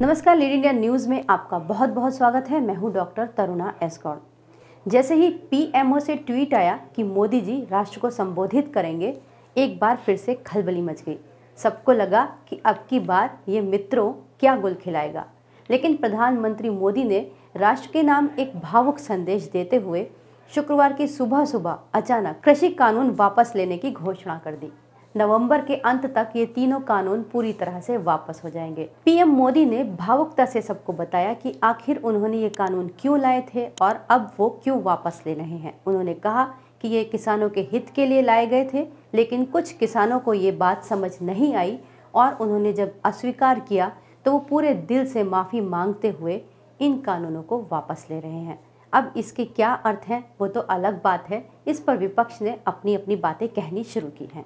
नमस्कार lead India news में आपका बहुत बहुत स्वागत है मैं हूं डॉक्टर तरुणा एस्कॉड जैसे ही पीएमओ से ट्वीट आया कि मोदी जी राष्ट्र को संबोधित करेंगे एक बार फिर से खलबली मच गई सबको लगा कि अब की बार ये मित्रों क्या गुल खिलाएगा लेकिन प्रधानमंत्री मोदी ने राष्ट्र के नाम एक भावुक संदेश देते हुए शुक्रवार की सुबह सुबह अचानक कृषि कानून वापस लेने की घोषणा कर दी नवंबर के अंत तक ये तीनों कानून पूरी तरह से वापस हो जाएंगे पीएम मोदी ने भावुकता से सबको बताया कि आखिर उन्होंने ये कानून क्यों लाए थे और अब वो क्यों वापस ले रहे हैं उन्होंने कहा कि ये किसानों के हित के लिए लाए गए थे लेकिन कुछ किसानों को ये बात समझ नहीं आई और उन्होंने जब अस्वीकार किया तो वो पूरे दिल से माफ़ी मांगते हुए इन कानूनों को वापस ले रहे हैं अब इसके क्या अर्थ हैं वो तो अलग बात है इस पर विपक्ष ने अपनी अपनी बातें कहनी शुरू की हैं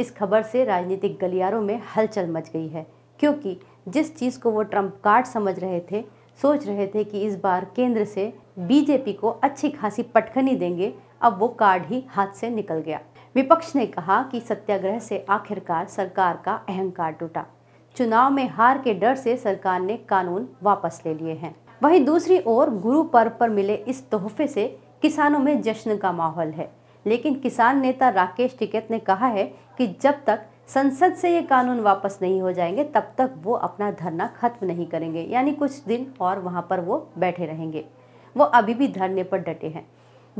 इस खबर से राजनीतिक गलियारों में हलचल मच गई है क्योंकि जिस चीज़ को वो ट्रम्प कार्ड समझ रहे थे सोच रहे थे कि इस बार केंद्र से बीजेपी को अच्छी खासी पटखनी देंगे अब वो कार्ड ही हाथ से निकल गया विपक्ष ने कहा कि सत्याग्रह से आखिरकार सरकार का अहंकार टूटा चुनाव में हार के डर से सरकार ने कानून वापस ले लिए हैं वहीं दूसरी ओर गुरु पर्व पर मिले इस तोहफे से किसानों में जश्न का माहौल है लेकिन किसान नेता राकेश टिकैत ने कहा है कि जब तक संसद से ये कानून वापस नहीं हो जाएंगे तब तक वो अपना धरना खत्म नहीं करेंगे यानी कुछ दिन और वहाँ पर वो बैठे रहेंगे वो अभी भी धरने पर डटे हैं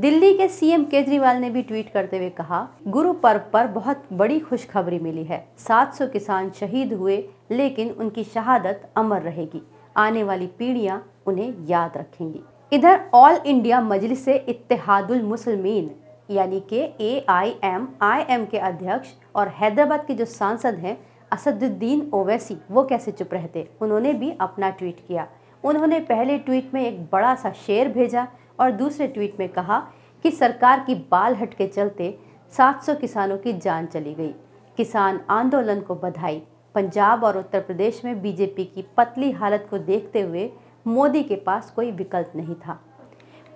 दिल्ली के सीएम केजरीवाल ने भी ट्वीट करते हुए कहा गुरु पर्व पर बहुत बड़ी खुशखबरी मिली है 700 किसान शहीद हुए लेकिन उनकी शहादत अमर रहेगी आने वाली पीढ़ियां उन्हें याद रखेंगी इधर ऑल इंडिया मजलिस इत्तेहादुल मुसलमीन यानी कि ए आई एम आई एम के अध्यक्ष और हैदराबाद के जो सांसद हैं असदुद्दीन ओवैसी वो कैसे चुप रहते उन्होंने भी अपना ट्वीट किया उन्होंने पहले ट्वीट में एक बड़ा सा शेर भेजा और दूसरे ट्वीट में कहा कि सरकार की बाल हट के चलते 700 किसानों की जान चली गई किसान आंदोलन को बधाई पंजाब और उत्तर प्रदेश में बीजेपी की पतली हालत को देखते हुए मोदी के पास कोई विकल्प नहीं था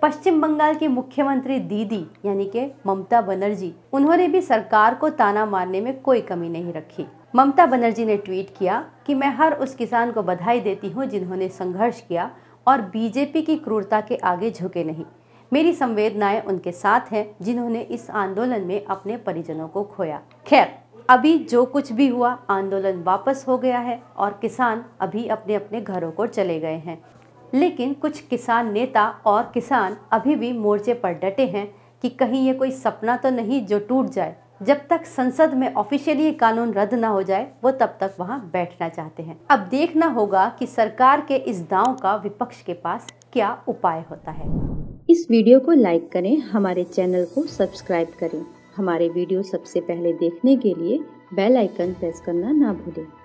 पश्चिम बंगाल की मुख्यमंत्री दीदी यानी के ममता बनर्जी उन्होंने भी सरकार को ताना मारने में कोई कमी नहीं रखी ममता बनर्जी ने ट्वीट किया कि मैं हर उस किसान को बधाई देती हूँ जिन्होंने संघर्ष किया और बीजेपी की क्रूरता के आगे झुके नहीं मेरी संवेदनाएं उनके साथ हैं जिन्होंने इस आंदोलन में अपने परिजनों को खोया खैर अभी जो कुछ भी हुआ आंदोलन वापस हो गया है और किसान अभी अपने अपने घरों को चले गए हैं लेकिन कुछ किसान नेता और किसान अभी भी मोर्चे पर डटे हैं कि कहीं ये कोई सपना तो नहीं जो टूट जाए जब तक संसद में ऑफिशियली ये कानून रद्द ना हो जाए वो तब तक वहाँ बैठना चाहते हैं अब देखना होगा कि सरकार के इस दांव का विपक्ष के पास क्या उपाय होता है इस वीडियो को लाइक करें हमारे चैनल को सब्सक्राइब करें हमारे वीडियो सबसे पहले देखने के लिए बेल आइकन प्रेस करना ना भूलें